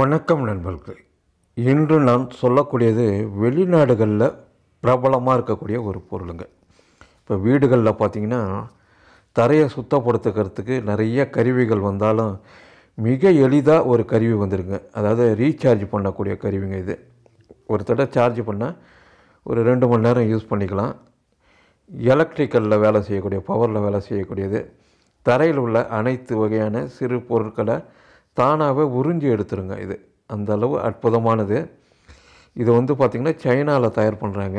வணக்கம் நண்பர்களே இன்று நான் சொல்லக்கூடியது வெளிநாடுகளில் பிரபலமாக இருக்கக்கூடிய ஒரு பொருளுங்க இப்போ வீடுகளில் பார்த்திங்கன்னா தரையை சுத்தப்படுத்துக்கிறதுக்கு நிறைய கருவிகள் வந்தாலும் மிக எளிதாக ஒரு கருவி வந்துருங்க அதாவது ரீசார்ஜ் பண்ணக்கூடிய கருவிங்க இது ஒரு தடவை சார்ஜ் பண்ணால் ஒரு ரெண்டு மணி நேரம் யூஸ் பண்ணிக்கலாம் எலக்ட்ரிக்கலில் வேலை செய்யக்கூடிய பவரில் வேலை செய்யக்கூடியது தரையில் உள்ள அனைத்து வகையான சிறு பொருட்களை தானாகவே உறிஞ்சி எடுத்துருங்க இது அந்த அளவு அற்புதமானது இது வந்து பார்த்திங்கன்னா சைனாவில் தயார் பண்ணுறாங்க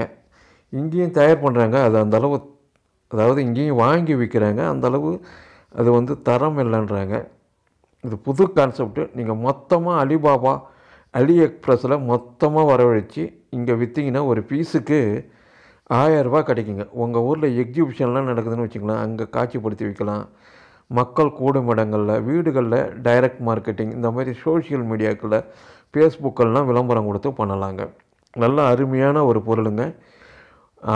இங்கேயும் தயார் பண்ணுறாங்க அது அந்தளவு அதாவது இங்கேயும் வாங்கி விற்கிறாங்க அந்தளவு அது வந்து தரம் இல்லைன்றாங்க இது புது கான்செப்ட்டு நீங்கள் மொத்தமாக அலிபாபா அலி எக்ஸ்ப்ரெஸில் மொத்தமாக வரவழைச்சி இங்கே விற்றிங்கன்னா ஒரு பீஸுக்கு ஆயரரூபா கிடைக்குங்க உங்கள் ஊரில் எக்ஸிபிஷன்லாம் நடக்குதுன்னு வச்சுக்கலாம் அங்கே காட்சிப்படுத்தி வைக்கலாம் மக்கள் கூடும் இடங்களில் வீடுகளில் டைரக்ட் மார்க்கெட்டிங் இந்த மாதிரி சோஷியல் மீடியாக்களில் ஃபேஸ்புக்கெல்லாம் விளம்பரம் கொடுத்து பண்ணலாங்க நல்ல அருமையான ஒரு பொருளுங்க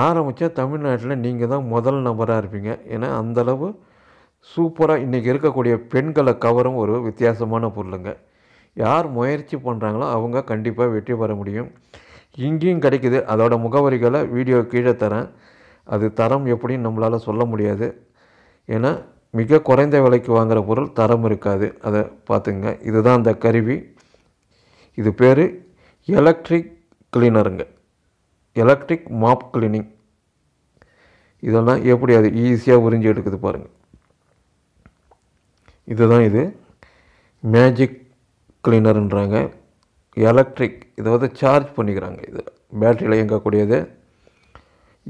ஆரம்பித்தா தமிழ்நாட்டில் நீங்கள் தான் முதல் நபராக இருப்பீங்க ஏன்னா அந்தளவு சூப்பராக இன்றைக்கி இருக்கக்கூடிய பெண்களை கவரும் ஒரு வித்தியாசமான பொருளுங்க யார் முயற்சி பண்ணுறாங்களோ அவங்க கண்டிப்பாக வெற்றி பெற முடியும் இங்கேயும் கிடைக்குது அதோடய முகவரிகளை வீடியோ கீழே தரேன் அது தரம் எப்படின்னு நம்மளால் சொல்ல முடியாது ஏன்னா மிக குறைந்த விலைக்கு வாங்குகிற பொருள் தரம் இருக்காது அதை பார்த்துங்க இதுதான் அந்த கருவி இது பேர் எலக்ட்ரிக் கிளீனருங்க எலக்ட்ரிக் மாப் கிளீனிங் இதெல்லாம் எப்படி அது ஈஸியாக உறிஞ்சி எடுக்குது பாருங்கள் இதுதான் இது மேஜிக் கிளீனருன்றாங்க எலக்ட்ரிக் இதை வந்து சார்ஜ் பண்ணிக்கிறாங்க இது பேட்டரியில் இயங்கக்கூடியது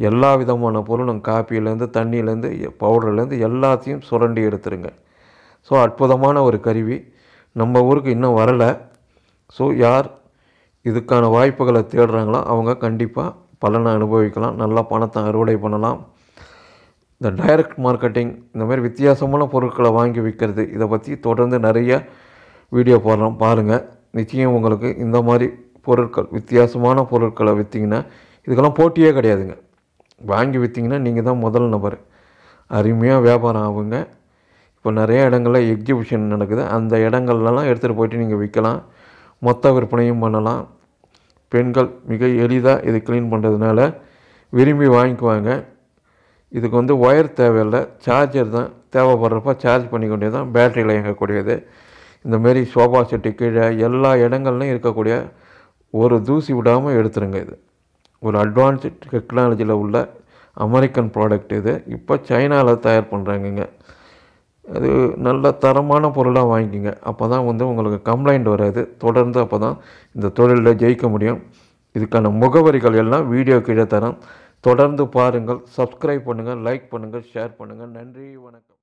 எல்லா விதமான பொருளும் காப்பியிலேருந்து தண்ணியிலேருந்து பவுடர்லேருந்து எல்லாத்தையும் சுரண்டி எடுத்துருங்க ஸோ அற்புதமான ஒரு கருவி நம்ம ஊருக்கு இன்னும் வரலை ஸோ யார் இதுக்கான வாய்ப்புகளை தேடுறாங்களோ அவங்க கண்டிப்பாக பலனை அனுபவிக்கலாம் நல்லா பணத்தை அறுவடை பண்ணலாம் இந்த டைரக்ட் மார்க்கெட்டிங் இந்த மாதிரி வித்தியாசமான பொருட்களை வாங்கி விற்கிறது இதை பற்றி தொடர்ந்து நிறைய வீடியோ போடுறோம் பாருங்கள் நிச்சயம் உங்களுக்கு இந்த மாதிரி பொருட்கள் வித்தியாசமான பொருட்களை விற்றிங்கன்னா இதுக்கெல்லாம் போட்டியே கிடையாதுங்க வாங்கி விற்றிங்கன்னா நீங்கள் தான் முதல் நபர் அருமையாக வியாபாரம் ஆகுங்க இப்போ நிறைய இடங்களில் எக்ஸிபிஷன் நடக்குது அந்த இடங்கள்லாம் எடுத்துகிட்டு போயிட்டு நீங்கள் விற்கலாம் மொத்த விற்பனையும் பண்ணலாம் பெண்கள் மிக எளிதாக இது க்ளீன் பண்ணுறதுனால விரும்பி வாங்கிக்குவாங்க இதுக்கு வந்து ஒயர் தேவையில்லை சார்ஜர் தான் தேவைப்படுறப்ப சார்ஜ் பண்ணிக்கொண்டே தான் பேட்டரியில் இயங்கக்கூடியது இந்தமாரி சோஃபா செட்டு கீழே எல்லா இடங்கள்லையும் இருக்கக்கூடிய ஒரு தூசி விடாமல் எடுத்துருங்க இது ஒரு அட்வான்ஸ்டு டெக்னாலஜியில் உள்ள அமெரிக்கன் ப்ராடக்ட் இது இப்போ சைனாவில் தயார் பண்ணுறாங்கங்க அது நல்ல தரமான பொருளாக வாங்கிக்கிங்க அப்போ தான் வந்து உங்களுக்கு கம்ப்ளைண்ட் வராது தொடர்ந்து அப்போ தான் இந்த தொழிலில் ஜெயிக்க முடியும் இதுக்கான முகவரிகள் எல்லாம் வீடியோ கீழே தரேன் தொடர்ந்து பாருங்கள் சப்ஸ்கிரைப் பண்ணுங்கள் லைக் பண்ணுங்கள் ஷேர் பண்ணுங்கள் நன்றி வணக்கம்